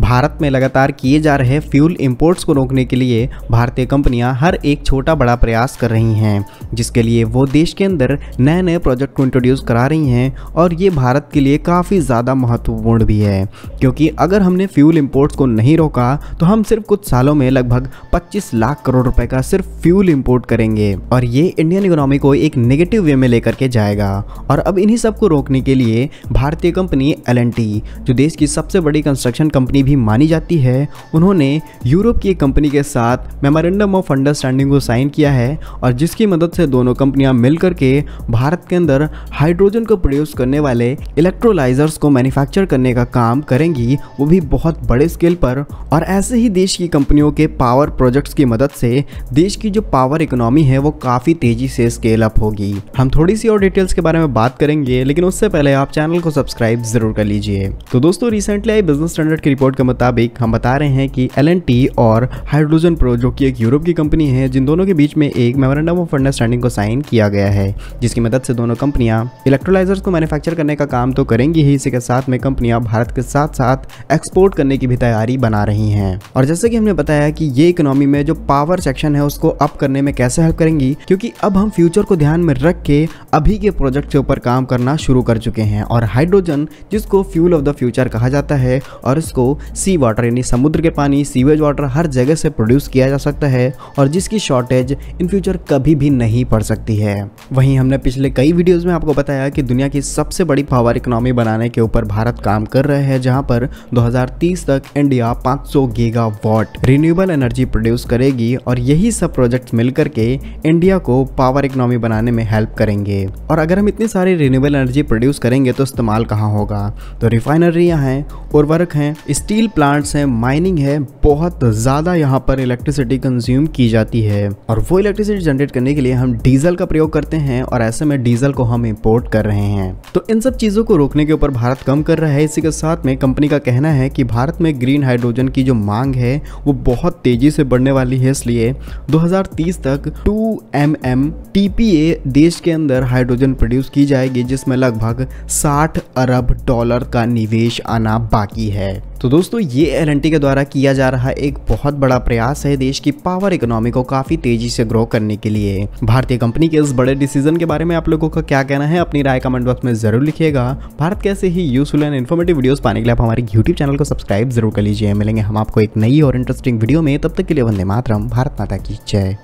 भारत में लगातार किए जा रहे फ्यूल इंपोर्ट्स को रोकने के लिए भारतीय कंपनियां हर एक छोटा बड़ा प्रयास कर रही हैं जिसके लिए वो देश के अंदर नए नए प्रोजेक्ट को इंट्रोड्यूस करा रही हैं और ये भारत के लिए काफ़ी ज़्यादा महत्वपूर्ण भी है क्योंकि अगर हमने फ्यूल इम्पोर्ट्स को नहीं रोका तो हम सिर्फ कुछ सालों में लगभग पच्चीस लाख करोड़ रुपये का सिर्फ फ्यूल इम्पोर्ट करेंगे और ये इंडियन इकोनॉमी को एक नेगेटिव वे में लेकर के जाएगा और अब इन्हीं सब को रोकने के लिए भारतीय कंपनी एल जो देश की सबसे बड़ी कंस्ट्रक्शन कंपनी कंपनी भी मानी जाती है उन्होंने यूरोप की एक कंपनी के साथ मेमोरेंडम ऑफ अंडरस्टैंडिंग को साइन किया है और जिसकी मदद से दोनों कंपनियां मिलकर के भारत के अंदर हाइड्रोजन को प्रोड्यूस करने वाले इलेक्ट्रोलाइजर्स को मैन्युफैक्चर करने का काम करेंगी वो भी बहुत बड़े स्केल पर और ऐसे ही देश की कंपनियों के पावर प्रोजेक्ट्स की मदद से देश की जो पावर इकोनॉमी है वो काफ़ी तेज़ी से स्केल अप होगी हम थोड़ी सी और डिटेल्स के बारे में बात करेंगे लेकिन उससे पहले आप चैनल को सब्सक्राइब जरूर कर लीजिए तो दोस्तों रिसेंटली आई बिजनेस स्टैंडर्ड की रिपोर्ट रिपोर्ट के मुताबिक हम बता रहे हैं कि एल और हाइड्रोजन प्रो जो कि एक यूरोप की कंपनी है जिन दोनों के बीच में एक मेमोरेंडम ऑफ अंडरस्टैंडिंग को साइन किया गया है जिसकी मदद से दोनों कंपनियां इलेक्ट्रोलाइजर्स को मैन्युफैक्चर करने का काम तो करेंगी ही इसी के साथ में कंपनियां भारत के साथ साथ एक्सपोर्ट करने की भी तैयारी बना रही हैं और जैसे कि हमने बताया कि ये इकोनॉमी में जो पावर सेक्शन है उसको अप करने में कैसे हेल्प करेंगी क्योंकि अब हम फ्यूचर को ध्यान में रख के अभी के प्रोजेक्ट के ऊपर काम करना शुरू कर चुके हैं और हाइड्रोजन जिसको फ्यूल ऑफ द फ्यूचर कहा जाता है और इसको सी वाटर यानी समुद्र के पानी सीवेज वाटर हर जगह से प्रोड्यूस किया जा सकता है और जिसकी शॉर्टेज इन फ्यूचर कभी भी नहीं पड़ सकती है वहीं हमने पिछले कई वीडियोज़ में आपको बताया कि दुनिया की सबसे बड़ी पावर इकोनॉमी बनाने के ऊपर भारत काम कर रहे हैं जहाँ पर दो तक इंडिया पाँच giga watt renewable energy produce करेगी और यही सब प्रोजेक्ट मिल करके इंडिया को पावर इकोनॉमी बनाने में हेल्प करेंगे और अगर हम इतनी सारी रिन्यूएबल एनर्जी प्रोड्यूस करेंगे तो इस्तेमाल कहाँ होगा तो रिफाइनरियाँ हैं उर्वरक हैं स्टील स्टील प्लांट्स हैं माइनिंग है बहुत ज़्यादा यहाँ पर इलेक्ट्रिसिटी कंज्यूम की जाती है और वो इलेक्ट्रिसिटी जनरेट करने के लिए हम डीजल का प्रयोग करते हैं और ऐसे में डीजल को हम इम्पोर्ट कर रहे हैं तो इन सब चीज़ों को रोकने के ऊपर भारत कम कर रहा है इसी के साथ में कंपनी का कहना है कि भारत में ग्रीन हाइड्रोजन की जो मांग है वो बहुत तेज़ी से बढ़ने वाली है इसलिए दो तक two M M T P A देश के अंदर हाइड्रोजन प्रोड्यूस की जाएगी जिसमें लगभग 60 अरब डॉलर का निवेश आना बाकी है तो दोस्तों ये एल के द्वारा किया जा रहा एक बहुत बड़ा प्रयास है देश की पावर इकोनॉमी को काफी तेजी से ग्रो करने के लिए भारतीय कंपनी के इस बड़े डिसीजन के बारे में आप लोगों का क्या कहना है अपनी राय कमेंट बॉक्स में जरूर लिखिएगा भारत कैसे ही यूजफुल एंड इन्फॉर्मेटिव वीडियोस पाने के लिए आप हमारे यूट्यूब चैनल को सब्सक्राइब जरूर कर लीजिए मिलेंगे हम आपको एक नई और इंटरेस्टिंग वीडियो में तब तक के लिए वंदे मातरम भारत माता की जय